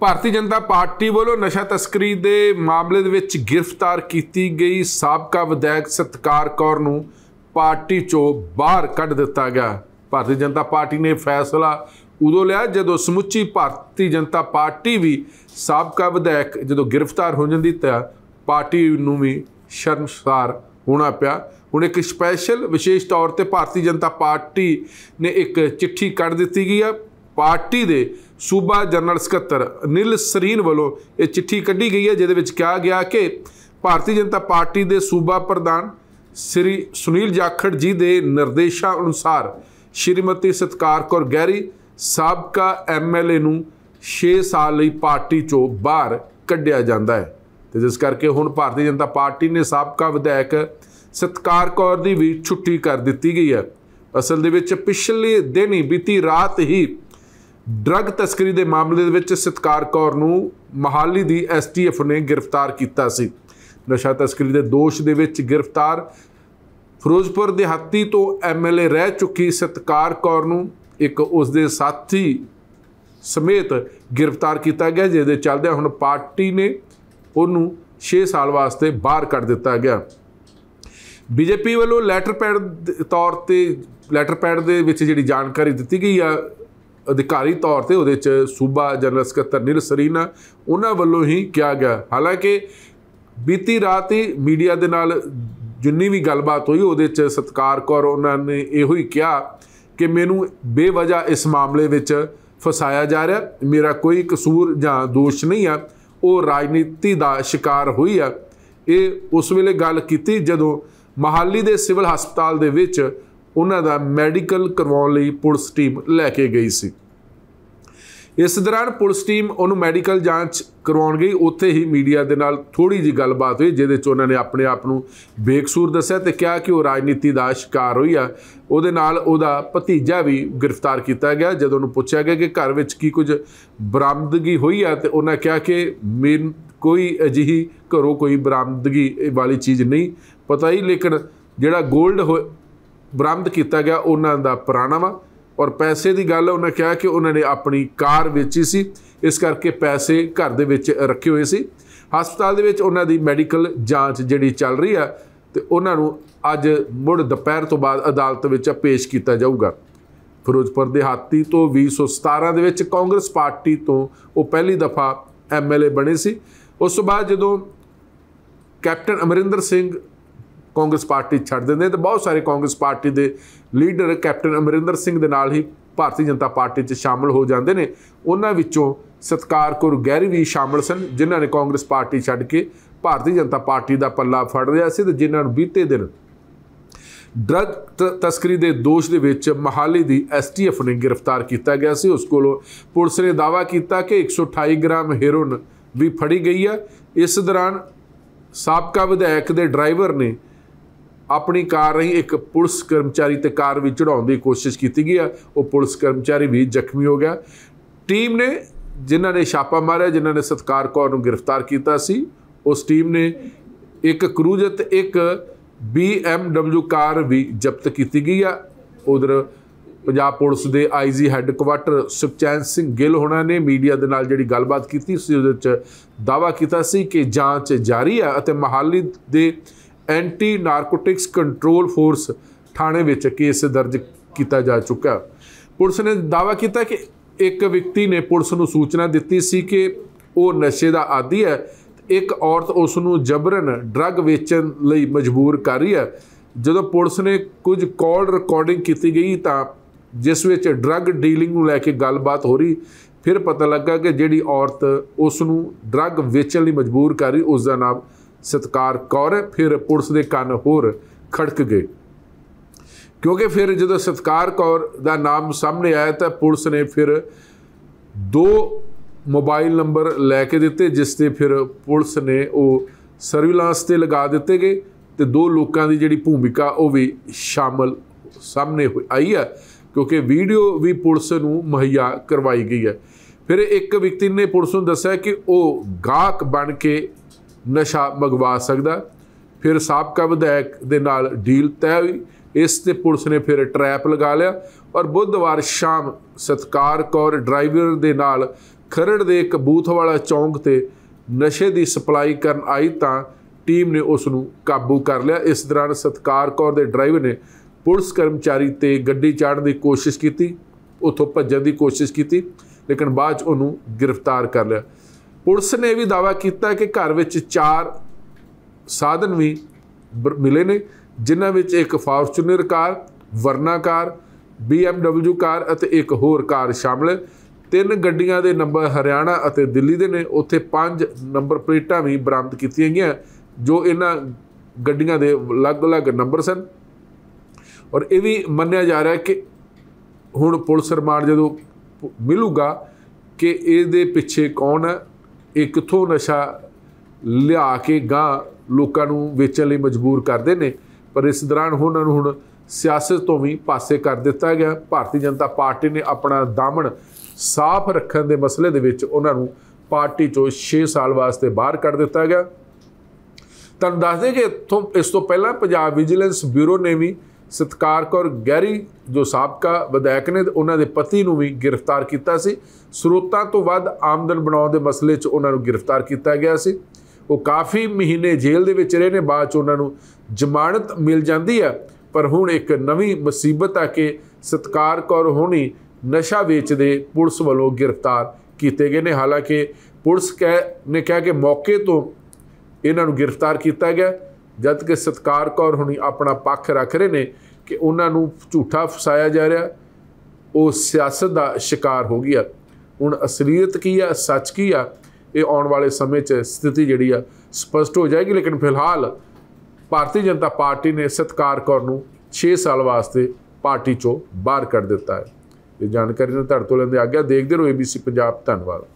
ਭਾਰਤੀ ਜਨਤਾ party ਵੱਲੋਂ ਨਸ਼ਾ ਤਸਕਰੀ ਦੇ ਮਾਮਲੇ ਦੇ ਵਿੱਚ ਗ੍ਰਿਫਤਾਰ ਕੀਤੀ ਗਈ ਸਾਬਕਾ ਵਿਧਾਇਕ ਸਤਕਾਰ ਕੌਰ ਨੂੰ ਪਾਰਟੀ ਚੋਂ ਬਾਹਰ ਕੱਢ ਦਿੱਤਾ ਗਿਆ ਭਾਰਤੀ ਜਨਤਾ ਪਾਰਟੀ ਨੇ ਫੈਸਲਾ ਉਦੋਂ ਲਿਆ ਜਦੋਂ ਸਮੁੱਚੀ ਭਾਰਤੀ ਜਨਤਾ ਪਾਰਟੀ ਵੀ ਸਾਬਕਾ ਵਿਧਾਇਕ ਜਦੋਂ ਗ੍ਰਿਫਤਾਰ ਹੋ ਜਾਂਦੀ ਤਾਂ ਪਾਰਟੀ ਨੂੰ ਵੀ ਸ਼ਰਮਸਾਰ ਹੋਣਾ ਪਿਆ ਹੁਣ ਇੱਕ ਸਪੈਸ਼ਲ ਵਿਸ਼ੇਸ਼ ਤੌਰ ਤੇ ਭਾਰਤੀ ਜਨਤਾ ਪਾਰਟੀ ਨੇ ਇੱਕ ਚਿੱਠੀ ਕੱਢ ਦਿੱਤੀ ਗਈ ਆ ਪਾਰਟੀ ਦੇ ਸੂਬਾ ਜਨਰਲ ਸਕੱਤਰ ਨਿਲ ਸਰੀਨ ਵੱਲੋਂ ਇਹ ਚਿੱਠੀ ਕੱਢੀ ਗਈ ਹੈ ਜਿਹਦੇ ਵਿੱਚ ਕਿਹਾ ਗਿਆ ਕਿ ਭਾਰਤੀ ਜਨਤਾ ਪਾਰਟੀ ਦੇ ਸੂਬਾ ਪ੍ਰਧਾਨ ਸ੍ਰੀ ਸੁਨੀਲ ਜਾਖੜ ਜੀ ਦੇ ਨਿਰਦੇਸ਼ਾਂ ਅਨੁਸਾਰ ਸ਼੍ਰੀਮਤੀ ਸਤਕਾਰ ਕੌਰ ਗੈਰੀ ਸਾਬਕਾ ਐਮਐਲਏ ਨੂੰ 6 ਸਾਲ ਲਈ ਪਾਰਟੀ ਚੋਂ ਬਾਹਰ ਕੱਢਿਆ ਜਾਂਦਾ ਹੈ ਤੇ ਜਿਸ ਕਰਕੇ ਹੁਣ ਭਾਰਤੀ ਜਨਤਾ ਪਾਰਟੀ ਨੇ ਸਾਬਕਾ ਵਿਧਾਇਕ ਸਤਕਾਰ ਕੌਰ ਦੀ ਵੀ ਛੁੱਟੀ ਕਰ ਦਿੱਤੀ ਗਈ ਹੈ ਅਸਲ ਦੇ ਵਿੱਚ ਪਿਛਲੇ ਦਿਨ ਹੀ ਬੀਤੀ ਰਾਤ ਹੀ ਡਰੱਗ ਤਸਕਰੀ ਦੇ ਮਾਮਲੇ ਦੇ ਵਿੱਚ ਸਤਕਾਰ ਕੌਰ ਨੂੰ ਮਹਾਲੀ ਦੀ ਐਸਟੀਐਫ ਨੇ ਗ੍ਰਿਫਤਾਰ ਕੀਤਾ ਸੀ ਨਸ਼ਾ ਤਸਕਰੀ ਦੇ ਦੋਸ਼ ਦੇ ਵਿੱਚ ਗ੍ਰਿਫਤਾਰ ਫਿਰੋਜ਼ਪੁਰ ਦੇ ਹੱਤੀ ਤੋਂ ਐਮਐਲਏ ਰਹਿ ਚੁੱਕੀ ਸਤਕਾਰ ਕੌਰ ਨੂੰ ਇੱਕ ਉਸ ਦੇ ਸਾਥੀ ਸਮੇਤ ਗ੍ਰਿਫਤਾਰ ਕੀਤਾ ਗਿਆ ਜਿਸ ਦੇ ਹੁਣ ਪਾਰਟੀ ਨੇ ਉਹਨੂੰ 6 ਸਾਲ ਵਾਸਤੇ ਬਾਹਰ ਕੱਢ ਦਿੱਤਾ ਗਿਆ ਬੀਜੇਪੀ ਵੱਲੋਂ ਲੈਟਰ ਪੈਡ ਤੌਰ ਤੇ ਲੈਟਰ ਪੈਡ ਦੇ ਵਿੱਚ ਜਿਹੜੀ ਜਾਣਕਾਰੀ ਦਿੱਤੀ ਗਈ ਆ ਅਧਿਕਾਰੀ ਤੌਰ ਤੇ ਉਹਦੇ ਚ ਸੂਬਾ ਜਨਰਲ ਸਕੱਤਰ ਨਿਰ ਸਰੀਨਾ ਉਹਨਾਂ ਵੱਲੋਂ ਹੀ ਕਿਹਾ ਗਿਆ ਹਾਲਾਂਕਿ ਬੀਤੀ ਰਾਤ ਹੀ ਮੀਡੀਆ ਦੇ ਨਾਲ ਜਿੰਨੀ ਵੀ ਗੱਲਬਾਤ ਹੋਈ ਉਹਦੇ ਚ ਸਤਕਾਰ ਕੌਰ ਉਹਨਾਂ ਨੇ ਇਹੋ ਹੀ ਕਿਹਾ ਕਿ ਮੈਨੂੰ ਬੇਵਜ੍ਹਾ ਇਸ ਮਾਮਲੇ ਵਿੱਚ ਫਸਾਇਆ ਜਾ ਰਿਹਾ ਮੇਰਾ ਕੋਈ ਕਸੂਰ ਜਾਂ ਦੋਸ਼ ਨਹੀਂ ਆ ਉਹ ਰਾਜਨੀਤੀ ਦਾ ਸ਼ਿਕਾਰ ਹੋਈ ਆ ਇਹ ਉਸ ਵੇਲੇ ਗੱਲ ਕੀਤੀ ਜਦੋਂ ਮਹਾਲੀ ਦੇ ਸਿਵਲ ਹਸਪਤਾਲ ਦੇ ਵਿੱਚ ਉਹਨਾਂ ਦਾ ਮੈਡੀਕਲ ਕਰਵਾਉਣ ਲਈ ਪੁਲਿਸ ਟੀਮ ਲੈ ਕੇ ਗਈ ਸੀ ਇਸ ਦੌਰਾਨ ਪੁਲਿਸ ਟੀਮ ਉਹਨੂੰ ਮੈਡੀਕਲ ਜਾਂਚ ਕਰਵਾਉਣ ਗਈ ਉੱਥੇ ਹੀ ਮੀਡੀਆ ਦੇ ਨਾਲ ਥੋੜੀ ਜੀ ਗੱਲਬਾਤ ਹੋਈ ਜਿਹਦੇ 'ਚ ਉਹਨਾਂ ਨੇ ਆਪਣੇ ਆਪ ਨੂੰ ਬੇਕਸੂਰ ਦੱਸਿਆ ਤੇ ਕਿਹਾ ਕਿ ਉਹ ਰਾਜਨੀਤੀ ਦਾ ਸ਼ਿਕਾਰ ਹੋਈ ਆ ਉਹਦੇ ਨਾਲ ਉਹਦਾ ਭਤੀਜਾ ਵੀ ਗ੍ਰਿਫਤਾਰ ਕੀਤਾ ਗਿਆ ਜਦੋਂ ਉਹਨੂੰ ਪੁੱਛਿਆ ਗਿਆ ਕਿ ਘਰ ਵਿੱਚ ਕੀ ਕੁਝ ਬਰਾਮਦਗੀ ਹੋਈ ਆ ਤੇ ਉਹਨਾਂ ਕਿਹਾ ਕਿ ਮੇਨ ਕੋਈ ਅਜਿਹੀ ਘਰੋਂ ਕੋਈ ਬਰਾਮਦਗੀ ਵਾਲੀ ਚੀਜ਼ ਨਹੀਂ ਪਤਾ ਹੀ ਲੇਕਿਨ ਜਿਹੜਾ 골ਡ ਬਰਾਮਦ ਕੀਤਾ ਗਿਆ ਉਹਨਾਂ ਦਾ ਪੁਰਾਣਾ ਵਾ ਔਰ ਪੈਸੇ ਦੀ ਗੱਲ ਉਹਨਾਂ ਕਿਹਾ ਕਿ ਉਹਨਾਂ ਨੇ ਆਪਣੀ ਕਾਰ ਵੇਚੀ ਸੀ ਇਸ ਕਰਕੇ ਪੈਸੇ ਘਰ ਦੇ ਵਿੱਚ ਰੱਖੇ ਹੋਏ ਸੀ ਹਸਪਤਾਲ ਦੇ ਵਿੱਚ ਉਹਨਾਂ ਦੀ ਮੈਡੀਕਲ ਜਾਂਚ ਜਿਹੜੀ ਚੱਲ ਰਹੀ ਆ ਤੇ ਉਹਨਾਂ ਨੂੰ ਅੱਜ ਮੁੜ ਦੁਪਹਿਰ ਤੋਂ ਬਾਅਦ ਅਦਾਲਤ ਵਿੱਚ ਪੇਸ਼ ਕੀਤਾ ਜਾਊਗਾ ਫਿਰੋਜ਼ਪੁਰ ਦੇ ਹਾਤੀ ਤੋਂ 2017 ਦੇ ਵਿੱਚ ਕਾਂਗਰਸ ਪਾਰਟੀ ਤੋਂ ਉਹ ਪਹਿਲੀ ਦਫਾ ਐਮਐਲਏ ਬਣੇ ਸੀ ਉਸ ਤੋਂ ਬਾਅਦ ਜਦੋਂ ਕੈਪਟਨ ਅਮਰਿੰਦਰ ਸਿੰਘ ਕਾਂਗਰਸ ਪਾਰਟੀ ਛੱਡ ਦਿੰਦੇ ਤੇ ਬਹੁਤ ਸਾਰੇ ਕਾਂਗਰਸ ਪਾਰਟੀ ਦੇ ਲੀਡਰ ਕੈਪਟਨ ਅਮਰਿੰਦਰ ਸਿੰਘ ਦੇ ਨਾਲ ਹੀ ਭਾਰਤੀ ਜਨਤਾ ਪਾਰਟੀ 'ਚ ਸ਼ਾਮਲ ਹੋ ਜਾਂਦੇ ਨੇ ਉਹਨਾਂ ਵਿੱਚੋਂ ਸਤਕਾਰ ਕੌਰ ਗਹਿਰੀ ਵੀ ਸ਼ਾਮਲ ਸਨ ਜਿਨ੍ਹਾਂ ਨੇ ਕਾਂਗਰਸ ਪਾਰਟੀ ਛੱਡ ਕੇ ਭਾਰਤੀ ਜਨਤਾ ਪਾਰਟੀ ਦਾ ਪੱਲਾ ਫੜ ਲਿਆ ਸੀ ਤੇ ਜਿਨ੍ਹਾਂ ਨੂੰ ਬੀਤੇ ਦਿਨ ਡਰਗ ਤਸਕਰੀ ਦੇ ਦੋਸ਼ ਦੇ ਵਿੱਚ ਮਹਾਲੀ ਦੀ ਐਸਟੀਐਫ ਨੇ ਗ੍ਰਿਫਤਾਰ ਕੀਤਾ ਗਿਆ ਸੀ ਉਸ ਕੋਲੋਂ ਪੁਲਿਸ ਨੇ ਦਾਵਾ ਕੀਤਾ ਕਿ 128 ਗ੍ਰਾਮ ਹੈਰੋਨ ਵੀ ਫੜੀ ਗਈ ਹੈ ਇਸ ਦੌਰਾਨ ਸਾਬਕਾ ਵਿਧਾਇਕ ਦੇ ਡਰਾਈਵਰ ਨੇ ਆਪਣੀ ਕਾਰ ਰਹੀ ਇੱਕ ਪੁਲਿਸ ਕਰਮਚਾਰੀ ਤੇ ਕਾਰ ਵੀ ਚੜਾਉਣ ਦੀ ਕੋਸ਼ਿਸ਼ ਕੀਤੀ ਗਈ ਆ ਉਹ ਪੁਲਿਸ ਕਰਮਚਾਰੀ ਵੀ ਜ਼ਖਮੀ ਹੋ ਗਿਆ ਟੀਮ ਨੇ ਜਿਨ੍ਹਾਂ ਨੇ ਛਾਪਾ ਮਾਰਿਆ ਜਿਨ੍ਹਾਂ ਨੇ ਸਤਕਾਰ ਕੌਰ ਨੂੰ ਗ੍ਰਿਫਤਾਰ ਕੀਤਾ ਸੀ ਉਸ ਟੀਮ ਨੇ ਇੱਕ ਕਰੂਜ਼ਰ ਤੇ ਇੱਕ BMW ਕਾਰ ਵੀ ਜ਼ਬਤ ਕੀਤੀ ਗਈ ਆ ਉਧਰ ਪੰਜਾਬ ਪੁਲਿਸ ਦੇ ਆਈਜੀ ਹੈੱਡਕੁਆਟਰ ਸੁਖਚੈਨ ਸਿੰਘ ਗਿੱਲ ਹੋਣਾ ਨੇ ਮੀਡੀਆ ਦੇ ਨਾਲ ਜਿਹੜੀ ਗੱਲਬਾਤ ਕੀਤੀ ਸੀ ਉਹਦੇ ਵਿੱਚ ਦਾਵਾ ਕੀਤਾ ਸੀ ਕਿ ਜਾਂਚ ਜਾਰੀ ਆ ਅਤੇ ਮਹਾਲੀ ਦੇ ਐਂਟੀ ਨਾਰਕੋਟਿਕਸ ਕੰਟਰੋਲ ਫੋਰਸ ਥਾਣੇ ਵਿੱਚ ਕੇਸ ਦਰਜ ਕੀਤਾ ਜਾ ਚੁੱਕਾ ਪੁਲਿਸ ਨੇ ਦਾਵਾ ਕੀਤਾ ਕਿ ਇੱਕ ਵਿਅਕਤੀ ਨੇ ਪੁਲਿਸ ਨੂੰ ਸੂਚਨਾ ਦਿੱਤੀ ਸੀ ਕਿ ਉਹ ਨਸ਼ੇ ਦਾ ਆਦੀ ਹੈ ਇੱਕ ਔਰਤ ਉਸ ਨੂੰ ਜਬਰਨ ਡਰੱਗ ਵੇਚਣ ਲਈ ਮਜਬੂਰ ਕਰ ਰਹੀ ਹੈ ਜਦੋਂ ਪੁਲਿਸ ਨੇ ਕੁਝ ਕਾਲ ਰਿਕਾਰਡਿੰਗ ਕੀਤੀ ਗਈ ਤਾਂ ਜਿਸ ਵਿੱਚ ਡਰੱਗ ਡੀਲਿੰਗ ਨੂੰ ਲੈ ਕੇ ਗੱਲਬਾਤ ਹੋ ਰਹੀ ਫਿਰ ਪਤਾ ਲੱਗਾ ਕਿ ਜਿਹੜੀ ਔਰਤ ਉਸ ਨੂੰ ਡਰੱਗ ਵੇਚਣ ਲਈ ਮਜਬੂਰ ਕਰ ਰਹੀ ਉਸ ਦਾ ਨਾਮ ਸਤਕਾਰ ਕੌਰ ਫਿਰ ਪੁਲਿਸ ਦੇ ਕੰਨ ਹੋਰ ਖੜਕ ਗਏ ਕਿਉਂਕਿ ਫਿਰ ਜਦੋਂ ਸਤਕਾਰ ਕੌਰ ਦਾ ਨਾਮ ਸਾਹਮਣੇ ਆਇਆ ਤਾਂ ਪੁਲਿਸ ਨੇ ਫਿਰ ਦੋ ਮੋਬਾਈਲ ਨੰਬਰ ਲੈ ਕੇ ਦਿੱਤੇ ਜਿਸ ਤੇ ਫਿਰ ਪੁਲਿਸ ਨੇ ਉਹ ਸਰਵਿਲਾਂਸ ਤੇ ਲਗਾ ਦਿੱਤੇ ਗਏ ਤੇ ਦੋ ਲੋਕਾਂ ਦੀ ਜਿਹੜੀ ਭੂਮਿਕਾ ਉਹ ਵੀ ਸ਼ਾਮਲ ਸਾਹਮਣੇ ਆਈ ਹੈ ਕਿਉਂਕਿ ਵੀਡੀਓ ਵੀ ਪੁਲਿਸ ਨੂੰ ਮਹਈਆ ਕਰਵਾਈ ਗਈ ਹੈ ਫਿਰ ਇੱਕ ਵਿਅਕਤੀ ਨੇ ਪੁਲਿਸ ਨੂੰ ਦੱਸਿਆ ਕਿ ਉਹ ਗਾਹਕ ਬਣ ਕੇ ਨਸ਼ਾ ਬਗਵਾ ਸਕਦਾ ਫਿਰ ਸਾਬਕਾ ਵਿਧਾਇਕ ਦੇ ਨਾਲ ਡੀਲ ਤੈਅ ਹੋਈ ਇਸ ਤੇ ਪੁਲਿਸ ਨੇ ਫਿਰ ਟਰੈਪ ਲਗਾ ਲਿਆ ਔਰ ਬੁੱਧਵਾਰ ਸ਼ਾਮ ਸਤਕਾਰ ਕੌਰ ਡਰਾਈਵਰ ਦੇ ਨਾਲ ਖਰੜ ਦੇ ਕਬੂਥ ਵਾਲਾ ਚੌਂਕ ਤੇ ਨਸ਼ੇ ਦੀ ਸਪਲਾਈ ਕਰਨ ਆਈ ਤਾਂ ਟੀਮ ਨੇ ਉਸ ਨੂੰ ਕਾਬੂ ਕਰ ਲਿਆ ਇਸ ਦੌਰਾਨ ਸਤਕਾਰ ਕੌਰ ਦੇ ਡਰਾਈਵਰ ਨੇ ਪੁਲਿਸ ਕਰਮਚਾਰੀ ਤੇ ਗੱਡੀ ਚਾੜਨ ਦੀ ਕੋਸ਼ਿਸ਼ ਕੀਤੀ ਉਥੋਂ ਭੱਜਣ ਦੀ ਕੋਸ਼ਿਸ਼ ਕੀਤੀ ਲੇਕਿਨ ਬਾਅਦ ਚ ਉਹਨੂੰ ਗ੍ਰਿਫਤਾਰ ਕਰ ਲਿਆ ਪੁਲਿਸ ਨੇ ਵੀ ਦਾਵਾ ਕੀਤਾ ਕਿ ਘਰ ਵਿੱਚ ਚਾਰ ਸਾਧਨ ਵੀ ਮਿਲੇ ਨੇ ਜਿਨ੍ਹਾਂ ਵਿੱਚ ਇੱਕ ਫਾਰਚੂਨਰ ਕਾਰ ਵਰਨਾ ਕਾਰ BMW ਕਾਰ ਅਤੇ ਇੱਕ ਹੋਰ ਕਾਰ ਸ਼ਾਮਲ ਹੈ ਤਿੰਨ ਗੱਡੀਆਂ ਦੇ ਨੰਬਰ ਹਰਿਆਣਾ ਅਤੇ ਦਿੱਲੀ ਦੇ ਨੇ ਉੱਥੇ ਪੰਜ ਨੰਬਰ ਪਲੇਟਾਂ ਵੀ ਬਰਾਮਦ ਕੀਤੀਆਂ ਗਈਆਂ ਜੋ ਇਹਨਾਂ ਗੱਡੀਆਂ ਦੇ ਅਲੱਗ-ਅਲੱਗ ਨੰਬਰ ਸਨ ਔਰ ਇਹ ਵੀ ਮੰਨਿਆ ਜਾ ਰਿਹਾ ਕਿ ਹੁਣ ਪੁਲਿਸ ਰਿਮਾਂਡ ਜਦੋਂ ਮਿਲੂਗਾ ਕਿ ਇਹਦੇ ਪਿੱਛੇ ਕੌਣ ਹੈ ਇਹ ਕਿੱਥੋਂ ਨਸ਼ਾ ਲਿਆ ਕੇ ਗਾਂ ਲੋਕਾਂ ਨੂੰ ਵੇਚਣ ਲਈ ਮਜਬੂਰ ਕਰਦੇ ਨੇ ਪਰ ਇਸ ਦੌਰਾਨ ਉਹਨਾਂ ਨੂੰ ਹੁਣ ਸਿਆਸਤ ਤੋਂ ਵੀ ਪਾਸੇ ਕਰ ਦਿੱਤਾ ਗਿਆ ਭਾਰਤੀ ਜਨਤਾ ਪਾਰਟੀ ਨੇ ਆਪਣਾ ਦਾਮਣ ਸਾਫ਼ ਰੱਖਣ ਦੇ ਮਸਲੇ ਦੇ ਵਿੱਚ ਉਹਨਾਂ ਨੂੰ ਪਾਰਟੀ ਤੋਂ 6 ਸਾਲ ਵਾਸਤੇ ਬਾਹਰ ਕੱਢ ਦਿੱਤਾ ਗਿਆ ਤੁਹਾਨੂੰ ਦੱਸਦੇ ਕਿ ਇਸ ਤੋਂ ਪਹਿਲਾਂ ਪੰਜਾਬ ਵਿਜੀਲੈਂਸ ਬਿਊਰੋ ਨੇ ਵੀ ਸਤਕਾਰ ਕੌਰ ਗੈਰੀ ਜੋ ਸਾਬਕਾ ਵਿਧਾਇਕ ਨੇ ਉਹਨਾਂ ਦੇ ਪਤੀ ਨੂੰ ਵੀ ਗ੍ਰਿਫਤਾਰ ਕੀਤਾ ਸੀ ਸਰੋਤਾਂ ਤੋਂ ਵੱਧ ਆਮਦਨ ਬਣਾਉਣ ਦੇ ਮਸਲੇ 'ਚ ਉਹਨਾਂ ਨੂੰ ਗ੍ਰਿਫਤਾਰ ਕੀਤਾ ਗਿਆ ਸੀ ਉਹ ਕਾਫੀ ਮਹੀਨੇ ਜੇਲ੍ਹ ਦੇ ਵਿੱਚ ਰਹੇ ਨੇ ਬਾਅਦ 'ਚ ਉਹਨਾਂ ਨੂੰ ਜ਼ਮਾਨਤ ਮਿਲ ਜਾਂਦੀ ਹੈ ਪਰ ਹੁਣ ਇੱਕ ਨਵੀਂ ਮੁਸੀਬਤ ਆ ਕੇ ਸਤਕਾਰ ਕੌਰ ਹੋਣੀ ਨਸ਼ਾ ਵੇਚਦੇ ਪੁਲਿਸ ਵੱਲੋਂ ਗ੍ਰਿਫਤਾਰ ਕੀਤੇ ਗਏ ਨੇ ਹਾਲਾਂਕਿ ਪੁਲਿਸ ਨੇ ਕਿਹਾ ਕਿ ਮੌਕੇ ਤੋਂ ਇਹਨਾਂ ਨੂੰ ਗ੍ਰਿਫਤਾਰ ਕੀਤਾ ਗਿਆ ਜਦ ਕਿ ਸਤਕਾਰ ਕੌਰ ਹੁਣੀ ਆਪਣਾ ਪੱਖ ਰੱਖ ਰਹੇ ਨੇ ਕਿ ਉਹਨਾਂ ਨੂੰ ਝੂਠਾ ਫਸਾਇਆ ਜਾ ਰਿਹਾ ਉਹ ਸਿਆਸਤ ਦਾ ਸ਼ਿਕਾਰ ਹੋ ਗਿਆ ਹੁਣ ਅਸਲੀਅਤ ਕੀ ਆ ਸੱਚ ਕੀ ਆ ਇਹ ਆਉਣ ਵਾਲੇ ਸਮੇਂ 'ਚ ਸਥਿਤੀ ਜਿਹੜੀ ਆ ਸਪਸ਼ਟ ਹੋ ਜਾਏਗੀ ਲੇਕਿਨ ਫਿਲਹਾਲ ਭਾਰਤੀ ਜਨਤਾ ਪਾਰਟੀ ਨੇ ਸਤਕਾਰ ਕੌਰ ਨੂੰ 6 ਸਾਲ ਵਾਸਤੇ ਪਾਰਟੀ 'ਚੋਂ ਬਾਹਰ ਕੱਢ ਦਿੱਤਾ ਹੈ ਇਹ ਜਾਣਕਾਰੀ ਨੂੰ ਤੁਹਾਡੇ ਤੋਂ ਲੈਂਦੇ ਆ ਗਿਆ ਦੇਖਦੇ ਰਹੋ ABC ਪੰਜਾਬ ਧੰਨਵਾਦ